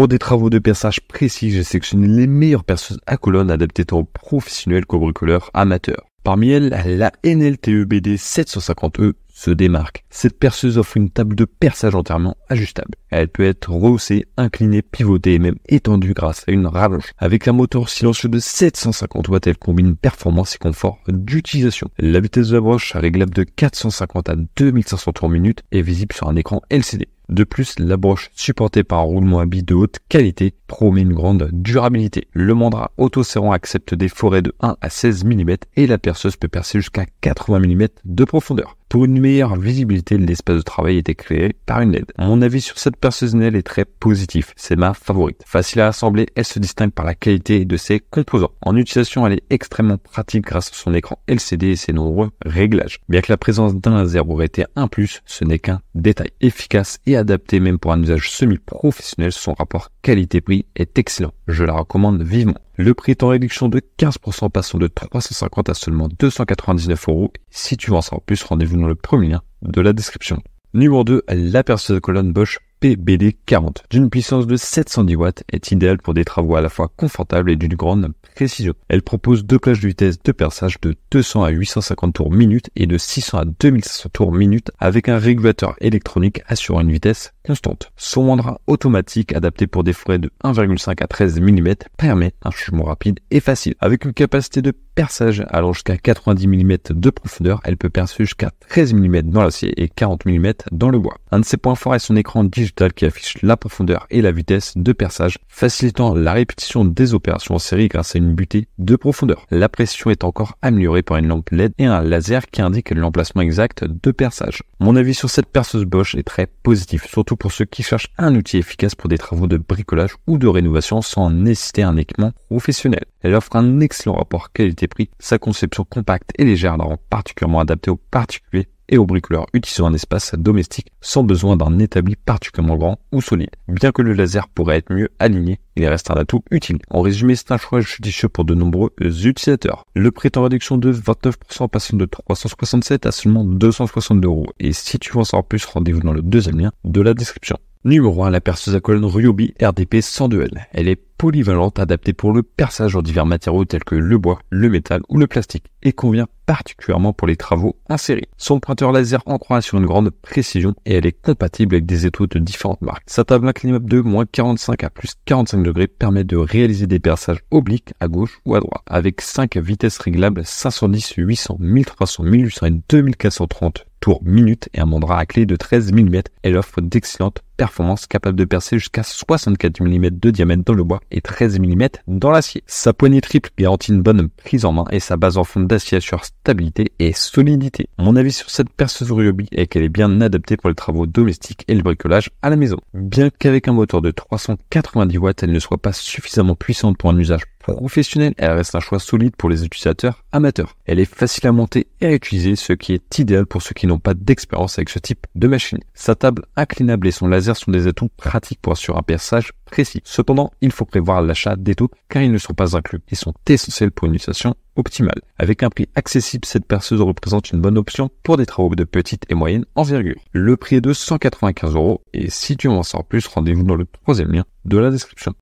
Pour des travaux de perçage précis, j'ai sélectionné les meilleures perceuses à colonne adaptées tant aux professionnels qu'aux bricoleurs amateurs. Parmi elles, la NLTEBD e 750E se démarque. Cette perceuse offre une table de perçage entièrement ajustable. Elle peut être rehaussée, inclinée, pivotée et même étendue grâce à une rallonge. Avec un moteur silencieux de 750 watts, elle combine performance et confort d'utilisation. La vitesse de la broche, réglable de 450 à 2500 tours minute, est visible sur un écran LCD. De plus, la broche supportée par un roulement à billes de haute qualité promet une grande durabilité. Le mandra autoserrant accepte des forêts de 1 à 16 mm et la perceuse peut percer jusqu'à 80 mm de profondeur pour une meilleure visibilité l'espace de travail était créé par une LED. Mon avis sur cette personnelle est très positif. C'est ma favorite. Facile à assembler, elle se distingue par la qualité de ses composants. En utilisation, elle est extrêmement pratique grâce à son écran LCD et ses nombreux réglages. Bien que la présence d'un laser aurait été un plus, ce n'est qu'un détail. Efficace et adapté même pour un usage semi-professionnel, son rapport qualité-prix est excellent. Je la recommande vivement. Le prix est en réduction de 15% passant de 350 à seulement 299 euros. Si tu en savoir plus, rendez-vous le premier lien de la description. Numéro 2, la perceuse colonne Bosch PBD40 d'une puissance de 710 watts est idéale pour des travaux à la fois confortables et d'une grande précision. Elle propose deux plages de vitesse de perçage de 200 à 850 tours minute et de 600 à 2500 tours minute avec un régulateur électronique assurant une vitesse son mandrin automatique, adapté pour des forêts de 1,5 à 13 mm, permet un changement rapide et facile. Avec une capacité de perçage allant jusqu'à 90 mm de profondeur, elle peut percer jusqu'à 13 mm dans l'acier et 40 mm dans le bois. Un de ses points forts est son écran digital qui affiche la profondeur et la vitesse de perçage, facilitant la répétition des opérations en série grâce à une butée de profondeur. La pression est encore améliorée par une lampe LED et un laser qui indique l'emplacement exact de perçage. Mon avis sur cette perceuse Bosch est très positif, surtout pour ceux qui cherchent un outil efficace pour des travaux de bricolage ou de rénovation sans nécessiter un équipement professionnel. Elle offre un excellent rapport qualité-prix, sa conception compacte et légère la rend particulièrement adaptée aux particuliers et aux bricoleurs utilisant un espace domestique sans besoin d'un établi particulièrement grand ou solide. Bien que le laser pourrait être mieux aligné, il reste un atout utile. En résumé, c'est un choix judicieux pour de nombreux utilisateurs. Le prix est en réduction de 29% passant de 367 à seulement 260 euros. Et si tu veux en savoir plus, rendez-vous dans le deuxième lien de la description. Numéro 1, la perceuse à colonne Ryobi RDP 102L. Elle est polyvalente, adaptée pour le perçage en divers matériaux tels que le bois, le métal ou le plastique, et convient particulièrement pour les travaux en série. Son pointeur laser en sur une grande précision et elle est compatible avec des étoiles de différentes marques. Sa table inclinable de moins 45 à plus 45 degrés permet de réaliser des perçages obliques à gauche ou à droite, avec 5 vitesses réglables 510, 800, 1300, 1800 et 2430 Tour minute et un mandrin à clé de 13 mm. Elle offre d'excellentes performances capables de percer jusqu'à 64 mm de diamètre dans le bois et 13 mm dans l'acier. Sa poignée triple garantit une bonne prise en main et sa base en fonte d'acier assure stabilité et solidité. Mon avis sur cette perceuse Ryobi est qu'elle est bien adaptée pour les travaux domestiques et le bricolage à la maison. Bien qu'avec un moteur de 390 watts, elle ne soit pas suffisamment puissante pour un usage Professionnelle, elle reste un choix solide pour les utilisateurs amateurs. Elle est facile à monter et à utiliser, ce qui est idéal pour ceux qui n'ont pas d'expérience avec ce type de machine. Sa table inclinable et son laser sont des atouts pratiques pour assurer un perçage précis. Cependant, il faut prévoir l'achat des taux car ils ne sont pas inclus et sont essentiels pour une utilisation optimale. Avec un prix accessible, cette perceuse représente une bonne option pour des travaux de petite et moyenne envergure. Le prix est de 195 euros et si tu en sors plus, rendez-vous dans le troisième lien de la description.